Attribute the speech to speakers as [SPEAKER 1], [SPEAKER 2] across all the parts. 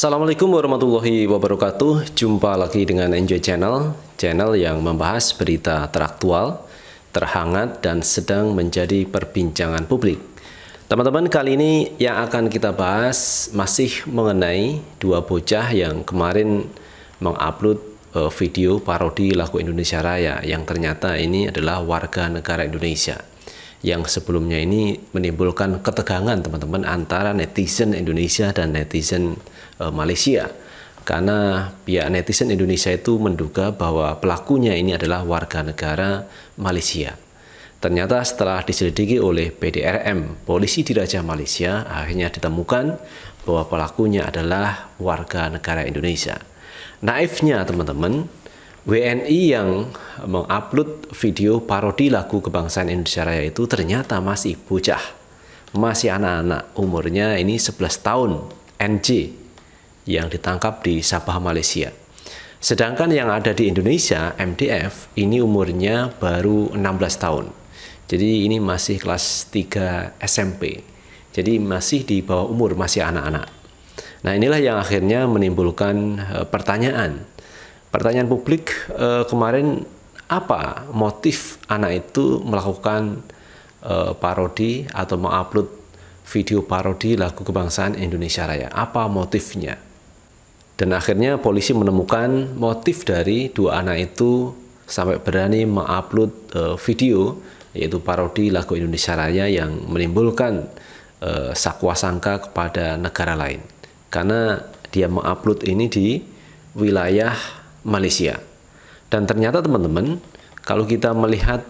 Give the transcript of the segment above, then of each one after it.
[SPEAKER 1] Assalamualaikum warahmatullahi wabarakatuh Jumpa lagi dengan Enjoy Channel Channel yang membahas berita teraktual, terhangat, dan sedang menjadi perbincangan publik Teman-teman, kali ini yang akan kita bahas masih mengenai dua bocah yang kemarin mengupload eh, video parodi lagu Indonesia Raya yang ternyata ini adalah warga negara Indonesia yang sebelumnya ini menimbulkan ketegangan teman-teman antara netizen Indonesia dan netizen e, Malaysia karena pihak netizen Indonesia itu menduga bahwa pelakunya ini adalah warga negara Malaysia. Ternyata setelah diselidiki oleh PDRM, polisi di Raja Malaysia akhirnya ditemukan bahwa pelakunya adalah warga negara Indonesia. Naifnya teman-teman, WNI yang mengupload video parodi lagu kebangsaan Indonesia Raya itu ternyata masih bocah, masih anak-anak, umurnya ini 11 tahun, NJ, yang ditangkap di Sabah, Malaysia. Sedangkan yang ada di Indonesia, MDF, ini umurnya baru 16 tahun. Jadi ini masih kelas 3 SMP. Jadi masih di bawah umur, masih anak-anak. Nah inilah yang akhirnya menimbulkan eh, pertanyaan Pertanyaan publik e, kemarin apa motif anak itu melakukan e, parodi atau mengupload video parodi lagu kebangsaan Indonesia Raya? Apa motifnya? Dan akhirnya polisi menemukan motif dari dua anak itu sampai berani mengupload e, video yaitu parodi lagu Indonesia Raya yang menimbulkan e, sakwa sangka kepada negara lain karena dia mengupload ini di wilayah Malaysia. Dan ternyata teman-teman, kalau kita melihat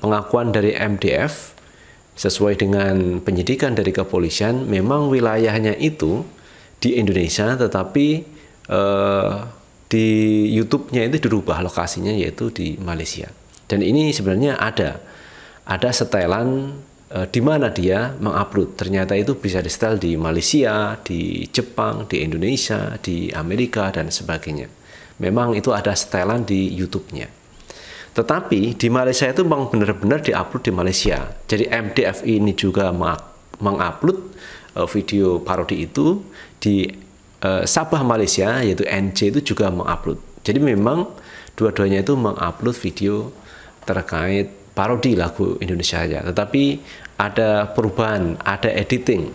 [SPEAKER 1] pengakuan dari MDF sesuai dengan penyidikan dari kepolisian, memang wilayahnya itu di Indonesia tetapi eh, di YouTube-nya itu dirubah lokasinya yaitu di Malaysia. Dan ini sebenarnya ada ada setelan eh, di mana dia mengupload. Ternyata itu bisa di setel di Malaysia, di Jepang, di Indonesia, di Amerika dan sebagainya. Memang itu ada setelan di YouTube-nya. Tetapi di Malaysia itu memang benar-benar diupload di Malaysia. Jadi MDFI ini juga mengupload eh, video parodi itu di eh, Sabah Malaysia yaitu NC itu juga mengupload. Jadi memang dua-duanya itu mengupload video terkait parodi lagu Indonesia ya. Tetapi ada perubahan, ada editing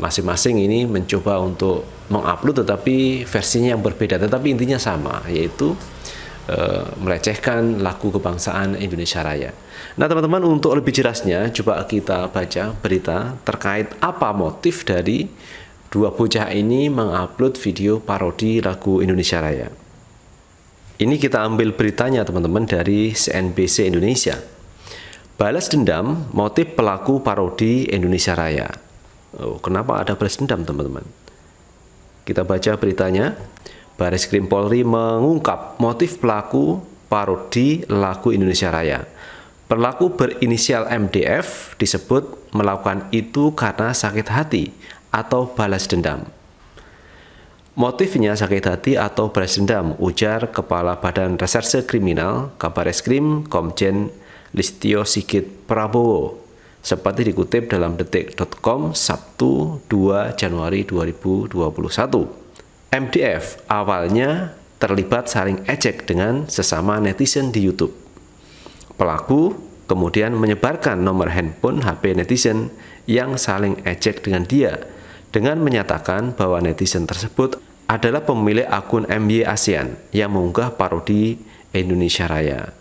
[SPEAKER 1] masing-masing ini mencoba untuk mengupload tetapi versinya yang berbeda tetapi intinya sama yaitu e, melecehkan lagu kebangsaan Indonesia Raya. Nah, teman-teman untuk lebih jelasnya coba kita baca berita terkait apa motif dari dua bocah ini mengupload video parodi lagu Indonesia Raya. Ini kita ambil beritanya teman-teman dari CNBC Indonesia. Balas dendam motif pelaku parodi Indonesia Raya. Oh, kenapa ada balas dendam, teman-teman? Kita baca beritanya. Baris Krim Polri mengungkap motif pelaku parodi lagu Indonesia Raya. Pelaku berinisial MDF disebut melakukan itu karena sakit hati atau balas dendam. Motifnya sakit hati atau balas dendam, ujar Kepala Badan Reserse Kriminal Kabareskrim Komjen Listio Sigit Prabowo seperti dikutip dalam detik.com Sabtu 2 Januari 2021. MDF awalnya terlibat saling ejek dengan sesama netizen di YouTube. Pelaku kemudian menyebarkan nomor handphone HP netizen yang saling ejek dengan dia dengan menyatakan bahwa netizen tersebut adalah pemilik akun MY ASEAN yang mengunggah parodi Indonesia Raya.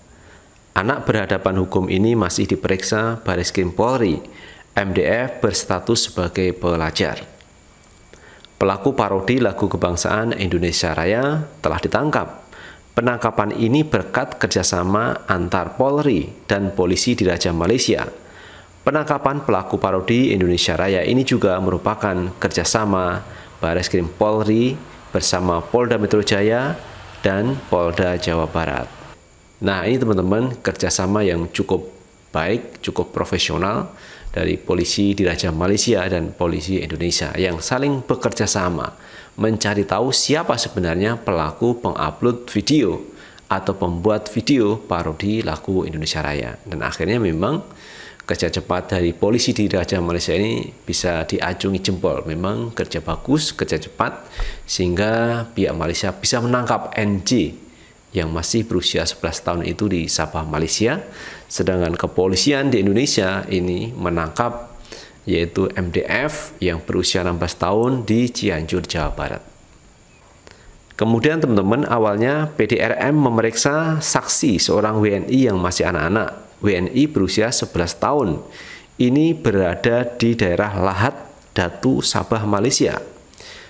[SPEAKER 1] Anak berhadapan hukum ini masih diperiksa Baris Krim Polri. MDF berstatus sebagai pelajar. Pelaku parodi lagu kebangsaan Indonesia Raya telah ditangkap. Penangkapan ini berkat kerjasama antar Polri dan polisi di Raja Malaysia. Penangkapan pelaku parodi Indonesia Raya ini juga merupakan kerjasama Baris Krim Polri bersama Polda Metro Jaya dan Polda Jawa Barat. Nah ini teman-teman kerjasama yang cukup baik, cukup profesional dari polisi di Raja Malaysia dan polisi Indonesia yang saling bekerja sama mencari tahu siapa sebenarnya pelaku pengupload video atau pembuat video parodi lagu Indonesia Raya. Dan akhirnya memang kerja cepat dari polisi di Raja Malaysia ini bisa diacungi jempol. Memang kerja bagus, kerja cepat, sehingga pihak Malaysia bisa menangkap NG yang masih berusia 11 tahun itu di Sabah, Malaysia. Sedangkan kepolisian di Indonesia ini menangkap yaitu MDF yang berusia 16 tahun di Cianjur, Jawa Barat. Kemudian teman-teman awalnya PDRM memeriksa saksi seorang WNI yang masih anak-anak. WNI berusia 11 tahun. Ini berada di daerah Lahat, Datu, Sabah, Malaysia.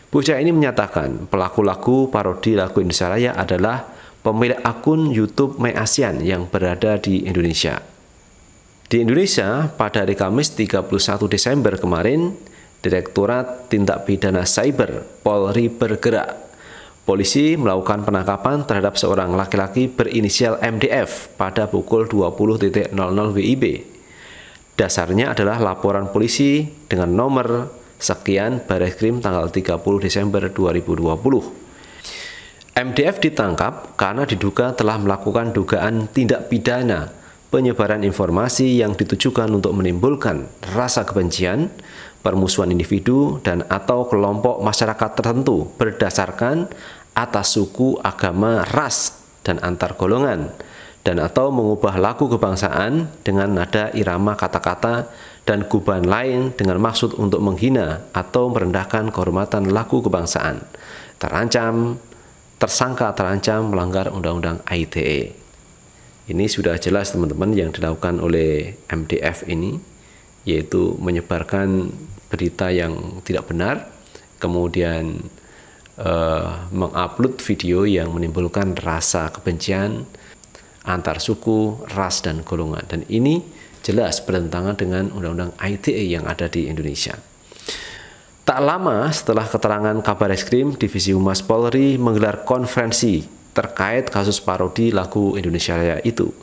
[SPEAKER 1] Bocah ini menyatakan pelaku lagu parodi lagu Indonesia Raya adalah pemilik akun YouTube My ASEAN yang berada di Indonesia. Di Indonesia, pada hari Kamis 31 Desember kemarin, Direktorat Tindak Pidana Cyber Polri bergerak. Polisi melakukan penangkapan terhadap seorang laki-laki berinisial MDF pada pukul 20.00 WIB. Dasarnya adalah laporan polisi dengan nomor sekian baris krim tanggal 30 Desember 2020. MDF ditangkap karena diduga telah melakukan dugaan tindak pidana penyebaran informasi yang ditujukan untuk menimbulkan rasa kebencian, permusuhan individu dan atau kelompok masyarakat tertentu berdasarkan atas suku, agama, ras dan antar golongan dan atau mengubah lagu kebangsaan dengan nada irama kata-kata dan guban lain dengan maksud untuk menghina atau merendahkan kehormatan lagu kebangsaan terancam tersangka terancam melanggar Undang-Undang ITE. Ini sudah jelas teman-teman yang dilakukan oleh MDF ini, yaitu menyebarkan berita yang tidak benar, kemudian eh, mengupload video yang menimbulkan rasa kebencian antar suku, ras, dan golongan. Dan ini jelas bertentangan dengan Undang-Undang ITE yang ada di Indonesia. Tak lama setelah keterangan kabar eskrim, Divisi Humas Polri menggelar konferensi terkait kasus parodi lagu Indonesia Raya itu.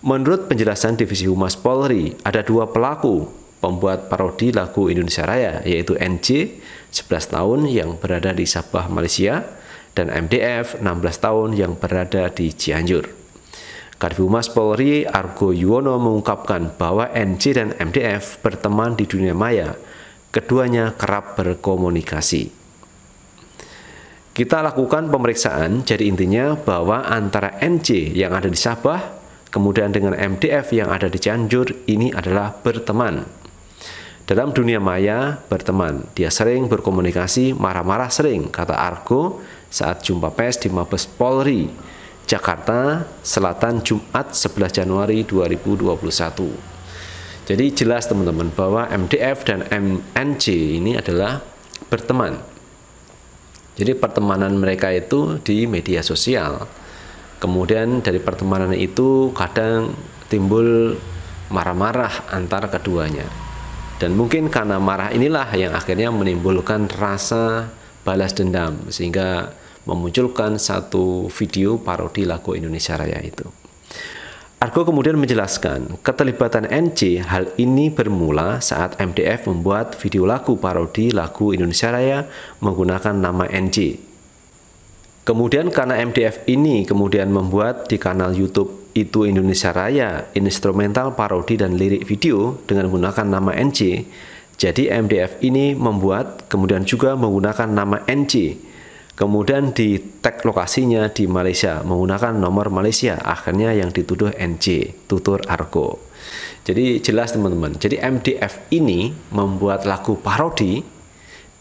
[SPEAKER 1] Menurut penjelasan Divisi Humas Polri, ada dua pelaku pembuat parodi lagu Indonesia Raya, yaitu NC 11 tahun yang berada di Sabah, Malaysia, dan MDF, 16 tahun yang berada di Cianjur. Kadif Humas Polri Argo Yuwono mengungkapkan bahwa NC dan MDF berteman di dunia maya – Keduanya kerap berkomunikasi. Kita lakukan pemeriksaan, jadi intinya bahwa antara NC yang ada di Sabah, kemudian dengan MDF yang ada di Cianjur, ini adalah berteman. Dalam dunia maya, berteman. Dia sering berkomunikasi, marah-marah sering, kata Argo saat jumpa pers di Mabes Polri, Jakarta Selatan Jumat 11 Januari 2021. Jadi jelas teman-teman bahwa MDF dan MNC ini adalah berteman. Jadi pertemanan mereka itu di media sosial. Kemudian dari pertemanan itu kadang timbul marah-marah antar keduanya. Dan mungkin karena marah inilah yang akhirnya menimbulkan rasa balas dendam sehingga memunculkan satu video parodi lagu Indonesia Raya itu. Argo kemudian menjelaskan, keterlibatan NC hal ini bermula saat MDF membuat video lagu parodi lagu Indonesia Raya menggunakan nama NC. Kemudian karena MDF ini kemudian membuat di kanal YouTube itu Indonesia Raya instrumental parodi dan lirik video dengan menggunakan nama NC. Jadi MDF ini membuat kemudian juga menggunakan nama NC Kemudian di tag lokasinya di Malaysia menggunakan nomor Malaysia. Akhirnya yang dituduh NC tutur argo. Jadi jelas teman-teman. Jadi MDF ini membuat lagu parodi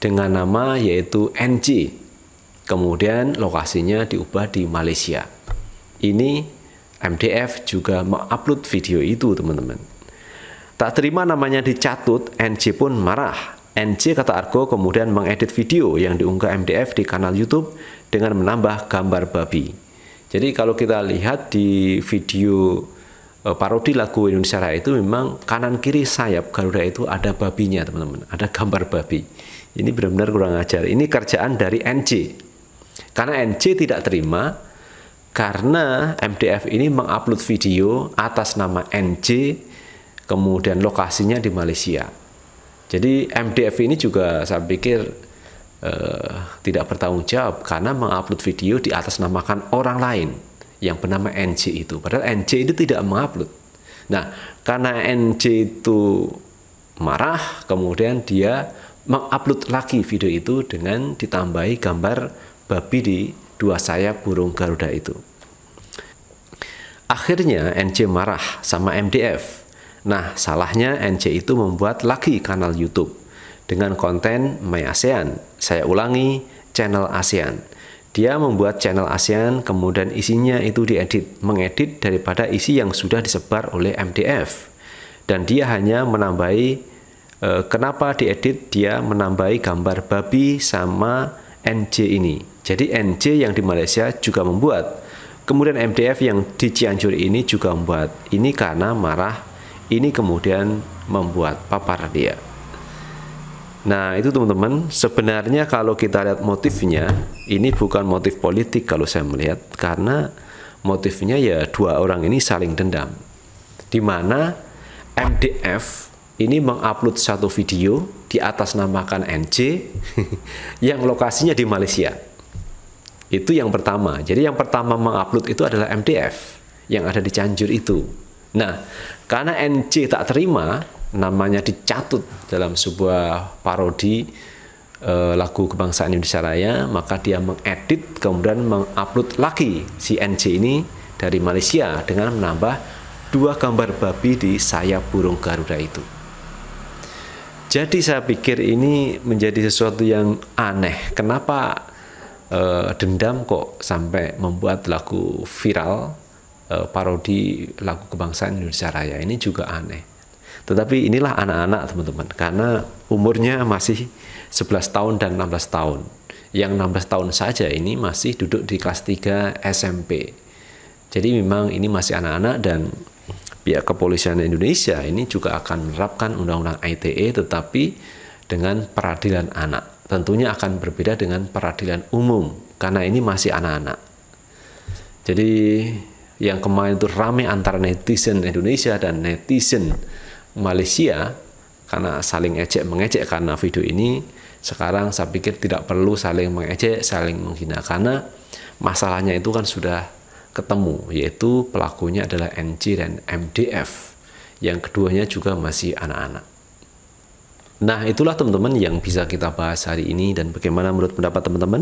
[SPEAKER 1] dengan nama yaitu NC. Kemudian lokasinya diubah di Malaysia. Ini MDF juga mengupload video itu teman-teman. Tak terima namanya dicatut, NC pun marah NC kata Argo kemudian mengedit video yang diunggah MDF di kanal YouTube dengan menambah gambar babi. Jadi kalau kita lihat di video eh, parodi lagu Indonesia Raya itu memang kanan kiri sayap Garuda itu ada babinya teman-teman, ada gambar babi. Ini benar-benar kurang ajar. Ini kerjaan dari NC. Karena NC tidak terima karena MDF ini mengupload video atas nama NC kemudian lokasinya di Malaysia. Jadi MDF ini juga saya pikir uh, tidak bertanggung jawab karena mengupload video di atas namakan orang lain yang bernama NC itu. Padahal NC itu tidak mengupload. Nah, karena NC itu marah, kemudian dia mengupload lagi video itu dengan ditambahi gambar babi di dua sayap burung Garuda itu. Akhirnya NC marah sama MDF Nah, salahnya NC itu membuat lagi kanal YouTube dengan konten My ASEAN. Saya ulangi, channel ASEAN. Dia membuat channel ASEAN, kemudian isinya itu diedit, mengedit daripada isi yang sudah disebar oleh MDF. Dan dia hanya menambahi, e, kenapa diedit, dia menambahi gambar babi sama NJ ini. Jadi NJ yang di Malaysia juga membuat. Kemudian MDF yang di Cianjur ini juga membuat. Ini karena marah ini kemudian membuat papar dia. Nah, itu teman-teman, sebenarnya kalau kita lihat motifnya, ini bukan motif politik kalau saya melihat karena motifnya ya dua orang ini saling dendam. Di mana MDF ini mengupload satu video di atas namakan NC yang lokasinya di Malaysia. Itu yang pertama. Jadi yang pertama mengupload itu adalah MDF yang ada di Cianjur itu. Nah, karena NC tak terima, namanya dicatut dalam sebuah parodi e, lagu kebangsaan Indonesia Raya, maka dia mengedit kemudian mengupload lagi si NC ini dari Malaysia dengan menambah dua gambar babi di sayap burung Garuda itu. Jadi saya pikir ini menjadi sesuatu yang aneh. Kenapa e, dendam kok sampai membuat lagu viral Eh, parodi lagu kebangsaan Indonesia Raya ini juga aneh. Tetapi inilah anak-anak teman-teman karena umurnya masih 11 tahun dan 16 tahun. Yang 16 tahun saja ini masih duduk di kelas 3 SMP. Jadi memang ini masih anak-anak dan pihak kepolisian Indonesia ini juga akan menerapkan undang-undang ITE tetapi dengan peradilan anak. Tentunya akan berbeda dengan peradilan umum karena ini masih anak-anak. Jadi yang kemarin itu rame antara netizen Indonesia dan netizen Malaysia karena saling ejek mengejek karena video ini sekarang saya pikir tidak perlu saling mengejek saling menghina karena masalahnya itu kan sudah ketemu yaitu pelakunya adalah NC dan MDF yang keduanya juga masih anak-anak Nah, itulah teman-teman yang bisa kita bahas hari ini dan bagaimana menurut pendapat teman-teman.